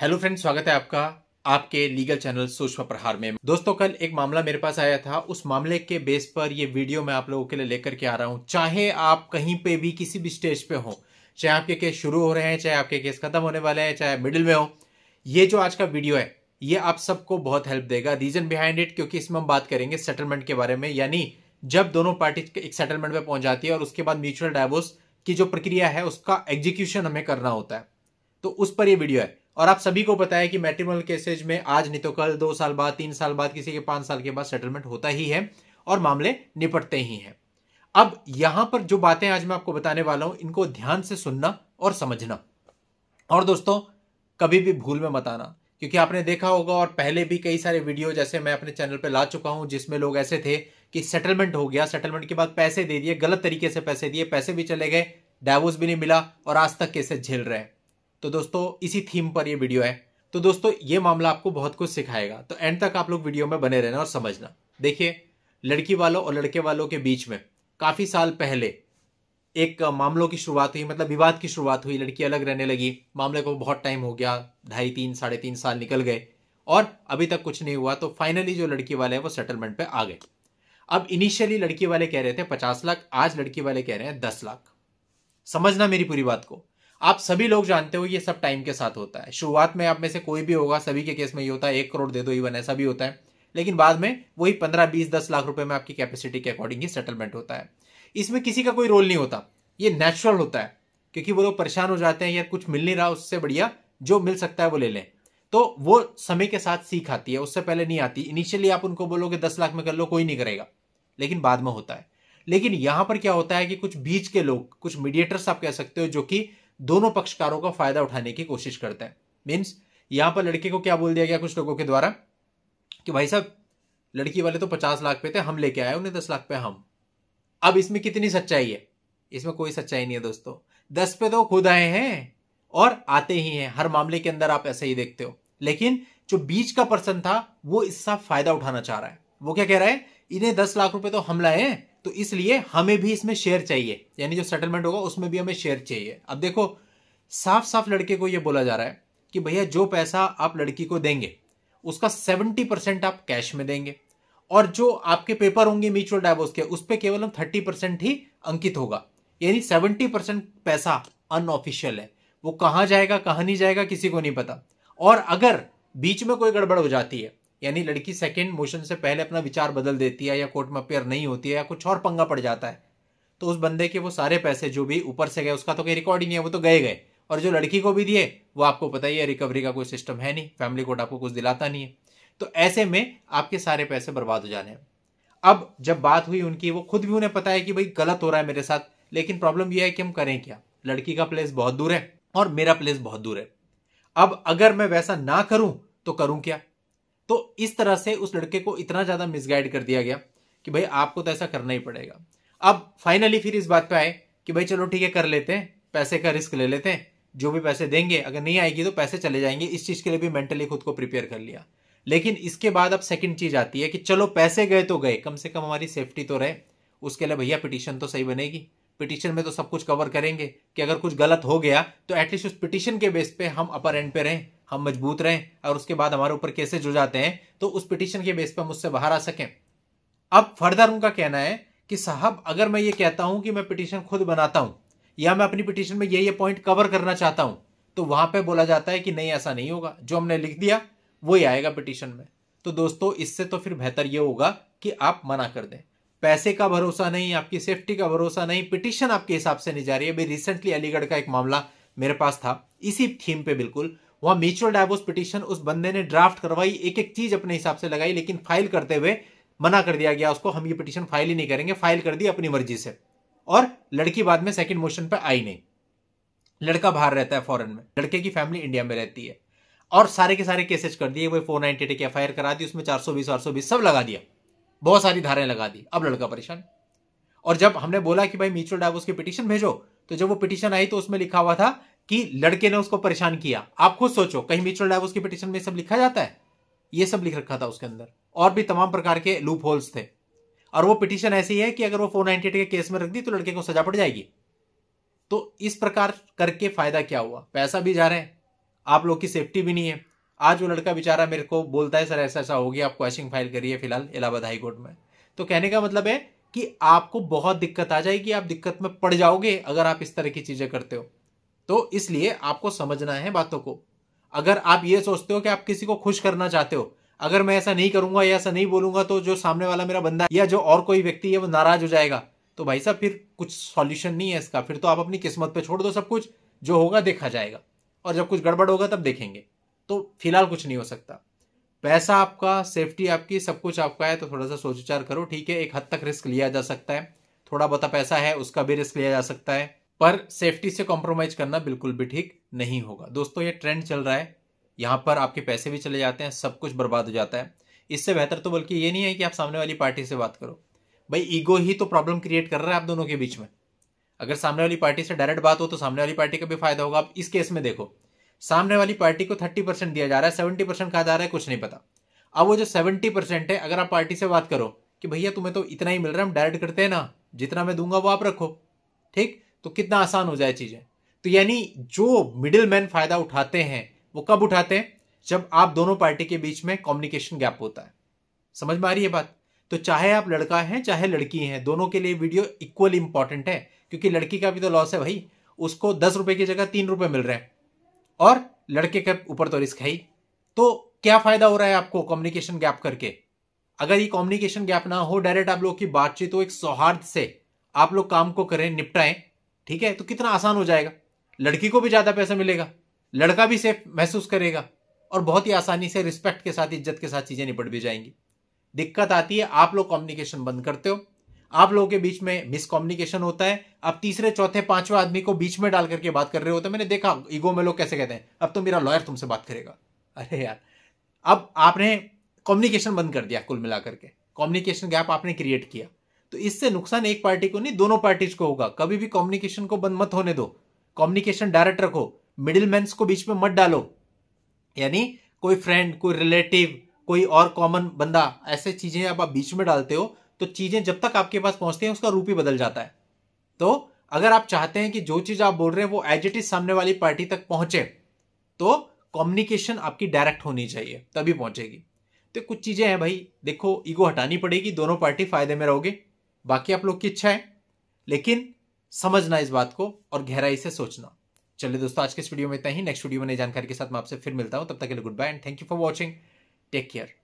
hello friend स्वागत है आपका आपके लीगल चैनल सूक्ष्म प्रहार में दोस्तों कल एक मामला मेरे पास आया था उस मामले के बेस पर ये वीडियो मैं आप लोगों के लिए लेकर के आ रहा हूं चाहे आप कहीं पे भी किसी भी स्टेज पे हो चाहे आपके केस शुरू हो रहे हैं चाहे आपके केस खत्म होने वाले हैं चाहे मिडिल में हो ये जो आज का वीडियो है ये आप सबको बहुत हेल्प देगा रीजन बिहाइंड इट क्योंकि इसमें हम बात करेंगे सेटलमेंट के बारे में यानी जब दोनों पार्टी एक सेटलमेंट में पहुंच जाती है और उसके बाद म्यूचुअल डाइवोर्स की जो प्रक्रिया है उसका एग्जीक्यूशन हमें करना होता है तो उस पर यह वीडियो है और आप सभी को पता है कि मेट्रिमल केसेज में आज नहीं तो कल दो साल बाद तीन साल बाद किसी के पांच साल के बाद सेटलमेंट होता ही है और मामले निपटते ही हैं अब यहां पर जो बातें आज मैं आपको बताने वाला हूं इनको ध्यान से सुनना और समझना और दोस्तों कभी भी भूल में मत आना क्योंकि आपने देखा होगा और पहले भी कई सारे वीडियो जैसे मैं अपने चैनल पर ला चुका हूं जिसमें लोग ऐसे थे कि सेटलमेंट हो गया सेटलमेंट के बाद पैसे दे दिए गलत तरीके से पैसे दिए पैसे भी चले गए डायवोर्स भी नहीं मिला और आज तक केसेस झेल रहे हैं तो दोस्तों इसी थीम पर ये वीडियो है तो दोस्तों ये मामला आपको बहुत कुछ सिखाएगा तो एंड तक आप लोग वीडियो में बने रहना और समझना देखिए लड़की वालों और लड़के वालों के बीच में काफ़ी साल पहले एक मामलों की शुरुआत हुई मतलब विवाद की शुरुआत हुई लड़की अलग रहने लगी मामले को बहुत टाइम हो गया ढाई तीन साढ़े तीन साल निकल गए और अभी तक कुछ नहीं हुआ तो फाइनली जो लड़की वाले हैं वो सेटलमेंट पे आ गए अब इनिशियली लड़की वाले कह रहे थे पचास लाख आज लड़की वाले कह रहे हैं दस लाख समझना मेरी पूरी बात को आप सभी लोग जानते हो ये सब टाइम के साथ होता है शुरुआत में आप में से कोई भी होगा सभी के केस में ये होता है एक करोड़ दे दो इवन ऐसा भी होता है लेकिन बाद में वही पंद्रह बीस दस लाख रुपए में आपकी कैपेसिटी के अकॉर्डिंग ही सेटलमेंट होता है इसमें किसी का कोई रोल नहीं होता ये नेचुरल होता है क्योंकि वो लोग परेशान हो जाते हैं या कुछ मिल नहीं रहा उससे बढ़िया जो मिल सकता है वो ले लें तो वो समय के साथ सीख आती है उससे पहले नहीं आती इनिशियली आप उनको बोलोगे दस लाख में कर लो कोई नहीं करेगा लेकिन बाद में होता है लेकिन यहां पर क्या होता है कि कुछ बीच के लोग कुछ मीडिएटर्स आप कह सकते हो जो कि दोनों पक्षकारों का फायदा उठाने की कोशिश करते हैं मीन्स यहां पर लड़के को क्या बोल दिया गया कुछ लोगों के द्वारा कि भाई साहब लड़की वाले तो पचास लाख पे थे हम लेके आए उन्हें दस लाख पे हम अब इसमें कितनी सच्चाई है इसमें कोई सच्चाई नहीं है दोस्तों दस पे तो खुद आए हैं और आते ही हैं हर मामले के अंदर आप ऐसे ही देखते हो लेकिन जो बीच का पर्सन था वो इसका फायदा उठाना चाह रहा है वो क्या कह रहा है इन्हें दस लाख रुपए तो हम लाए हैं तो इसलिए हमें भी इसमें शेयर चाहिए यानी जो सेटलमेंट होगा उसमें भी हमें शेयर चाहिए अब देखो साफ साफ लड़के को यह बोला जा रहा है कि भैया जो पैसा आप लड़की को देंगे उसका सेवेंटी परसेंट आप कैश में देंगे और जो आपके पेपर होंगे म्यूचुअल डाइवोर्स के उस पर केवल हम थर्टी परसेंट ही अंकित होगा यानी सेवेंटी परसेंट पैसा अनऑफिशियल है वो कहाँ जाएगा कहाँ नहीं जाएगा किसी को नहीं पता और अगर बीच में कोई गड़बड़ हो जाती है यानी लड़की सेकेंड मोशन से पहले अपना विचार बदल देती है या कोर्ट में अपेयर नहीं होती है या कुछ और पंगा पड़ जाता है तो उस बंदे के वो सारे पैसे जो भी ऊपर से गए उसका तो कोई रिकॉर्ड ही नहीं है वो तो गए गए और जो लड़की को भी दिए वो आपको पता ही है रिकवरी का कोई सिस्टम है नहीं फैमिली कोर्ट आपको कुछ दिलाता नहीं है तो ऐसे में आपके सारे पैसे बर्बाद हो जाने हैं अब जब बात हुई उनकी वो खुद भी उन्हें पता है कि भाई गलत हो रहा है मेरे साथ लेकिन प्रॉब्लम यह है कि हम करें क्या लड़की का प्लेस बहुत दूर है और मेरा प्लेस बहुत दूर है अब अगर मैं वैसा ना करूं तो करूं क्या तो इस तरह से उस लड़के को इतना ज़्यादा मिसगाइड कर दिया गया कि भाई आपको तो ऐसा करना ही पड़ेगा अब फाइनली फिर इस बात पे आए कि भाई चलो ठीक है कर लेते हैं पैसे का रिस्क ले लेते हैं जो भी पैसे देंगे अगर नहीं आएगी तो पैसे चले जाएंगे इस चीज़ के लिए भी मेंटली खुद को प्रिपेयर कर लिया लेकिन इसके बाद अब सेकंड चीज़ आती है कि चलो पैसे गए तो गए कम से कम हमारी सेफ्टी तो रहे उसके लिए भैया पिटिशन तो सही बनेगी पिटिशन में तो सब कुछ कवर करेंगे कि अगर कुछ गलत हो गया तो एटलीस्ट उस पिटिशन के बेस पे हम अपर एंड पे रहें हम मजबूत रहें और उसके बाद हमारे ऊपर केसेज हो जाते हैं तो उस पिटिशन के बेस पे हम उससे बाहर आ सकें अब फर्दर उनका कहना है कि साहब अगर मैं ये कहता हूं कि मैं पिटिशन खुद बनाता हूं या मैं अपनी पिटिशन में ये ये पॉइंट कवर करना चाहता हूं तो वहां पर बोला जाता है कि नहीं ऐसा नहीं होगा जो हमने लिख दिया वही आएगा पिटिशन में तो दोस्तों इससे तो फिर बेहतर ये होगा कि आप मना कर दें पैसे का भरोसा नहीं आपकी सेफ्टी का भरोसा नहीं पिटिशन आपके हिसाब से नहीं जा रही है अभी रिसेंटली अलीगढ़ का एक मामला मेरे पास था इसी थीम पे बिल्कुल वहां म्यूचुअल डायवोर्स पिटिशन उस बंदे ने ड्राफ्ट करवाई एक एक चीज अपने हिसाब से लगाई लेकिन फाइल करते हुए मना कर दिया गया उसको हम ये पिटिशन फाइल ही नहीं करेंगे फाइल कर दी अपनी मर्जी से और लड़की बाद में सेकंड मोशन पर आई नहीं लड़का बाहर रहता है फॉरन में लड़के की फैमिली इंडिया में रहती है और सारे के सारे केसेज कर दिए वो फोर नाइनटी एट की एफ करा दी उसमें चार सौ सब लगा दिया बहुत सारी धाराएं लगा दी अब लड़का परेशान और जब हमने बोला कि भाई म्यूचुअल डाइवोर्स की पिटिशन भेजो तो जब वो पिटिशन आई तो उसमें लिखा हुआ था कि लड़के ने उसको परेशान किया आप खुद सोचो कहीं म्यूचुअल डाइवोर्स की पिटिशन में सब लिखा जाता है ये सब लिख रखा था उसके अंदर और भी तमाम प्रकार के लूप होल्स थे और वो पिटिशन ऐसी है कि अगर वो फोर के केस में रख दी तो लड़के को सजा पड़ जाएगी तो इस प्रकार करके फायदा क्या हुआ पैसा भी जा रहे हैं आप लोग की सेफ्टी भी नहीं है आज वो लड़का बेचारा मेरे को बोलता है सर ऐसा ऐसा हो गया आप क्वेश्चन फाइल करिए फिलहाल इलाहाबाद हाईकोर्ट में तो कहने का मतलब है कि आपको बहुत दिक्कत आ जाएगी आप दिक्कत में पड़ जाओगे अगर आप इस तरह की चीज़ें करते हो तो इसलिए आपको समझना है बातों को अगर आप ये सोचते हो कि आप किसी को खुश करना चाहते हो अगर मैं ऐसा नहीं करूंगा या ऐसा नहीं बोलूंगा तो जो सामने वाला मेरा बंदा या जो और कोई व्यक्ति है वो नाराज हो जाएगा तो भाई साहब फिर कुछ सॉल्यूशन नहीं है इसका फिर तो आप अपनी किस्मत पे छोड़ दो सब कुछ जो होगा देखा जाएगा और जब कुछ गड़बड़ होगा तब देखेंगे तो फिलहाल कुछ नहीं हो सकता पैसा आपका सेफ्टी आपकी सब कुछ आपका है तो थोड़ा सा सोच विचार करो ठीक है एक हद तक रिस्क लिया जा सकता है थोड़ा बहुत पैसा है उसका भी रिस्क लिया जा सकता है पर सेफ्टी से कॉम्प्रोमाइज करना बिल्कुल भी ठीक नहीं होगा दोस्तों ये ट्रेंड चल रहा है यहाँ पर आपके पैसे भी चले जाते हैं सब कुछ बर्बाद हो जाता है इससे बेहतर तो बल्कि ये नहीं है कि आप सामने वाली पार्टी से बात करो भाई ईगो ही तो प्रॉब्लम क्रिएट कर रहा है आप दोनों के बीच में अगर सामने वाली पार्टी से डायरेक्ट बात हो तो सामने वाली पार्टी का भी फायदा होगा आप इस केस में देखो सामने वाली पार्टी को थर्टी परसेंट दिया जा रहा है सेवेंटी परसेंट कहा जा रहा है कुछ नहीं पता अब वो जो सेवेंटी परसेंट है अगर आप पार्टी से बात करो कि भैया तुम्हें तो इतना ही मिल रहा है हम डायरेक्ट करते हैं ना जितना मैं दूंगा वो आप रखो ठीक तो कितना आसान हो जाए चीज़ें तो यानी जो मिडिल मैन फायदा उठाते हैं वो कब उठाते हैं जब आप दोनों पार्टी के बीच में कम्युनिकेशन गैप होता है समझ में आ रही है बात तो चाहे आप लड़का है चाहे लड़की है दोनों के लिए वीडियो इक्वली इंपॉर्टेंट है क्योंकि लड़की का भी तो लॉस है भाई उसको दस रुपए की जगह तीन रुपए मिल रहे हैं और लड़के के ऊपर तो रिस्क है ही तो क्या फायदा हो रहा है आपको कम्युनिकेशन गैप करके अगर ये कम्युनिकेशन गैप ना हो डायरेक्ट आप लोग की बातचीत हो एक सौहार्द से आप लोग काम को करें निपटाएं ठीक है तो कितना आसान हो जाएगा लड़की को भी ज्यादा पैसा मिलेगा लड़का भी सेफ महसूस करेगा और बहुत ही आसानी से रिस्पेक्ट के साथ इज्जत के साथ चीजें निपट भी जाएंगी दिक्कत आती है आप लोग कम्युनिकेशन बंद करते हो आप लोगों के बीच में मिसकम्युनिकेशन होता है आप तीसरे चौथे पांचवा आदमी को बीच में डाल करके बात कर रहे होते मैंने देखा ईगो में लोग कैसे कहते हैं अब तो मेरा लॉयर तुमसे बात करेगा अरे यार अब आपने कम्युनिकेशन बंद कर दिया कुल मिलाकर के कम्युनिकेशन गैप आपने क्रिएट किया तो इससे नुकसान एक पार्टी को नहीं दोनों पार्टीज को होगा कभी भी कम्युनिकेशन को बंद मत होने दो कम्युनिकेशन डायरेक्ट रखो मिडिल मैन को बीच में मत डालो यानी कोई फ्रेंड कोई रिलेटिव कोई और कॉमन बंदा ऐसे चीजें आप बीच में डालते हो तो चीज़ें जब तक आपके पास पहुंचती हैं उसका रूप ही बदल जाता है तो अगर आप चाहते हैं कि जो चीज़ आप बोल रहे हैं वो एज इट इज सामने वाली पार्टी तक पहुंचे तो कम्युनिकेशन आपकी डायरेक्ट होनी चाहिए तभी पहुंचेगी तो कुछ चीज़ें हैं भाई देखो ईगो हटानी पड़ेगी दोनों पार्टी फायदे में रहोगे बाकी आप लोग की इच्छा है लेकिन समझना इस बात को और गहराई से सोचना चलिए दोस्तों आज के इस वीडियो में इतना ही नेक्स्ट वीडियो में नई जानकारी के साथ मैं आपसे फिर मिलता हूं तब तक के लिए good bye and thank you for watching take care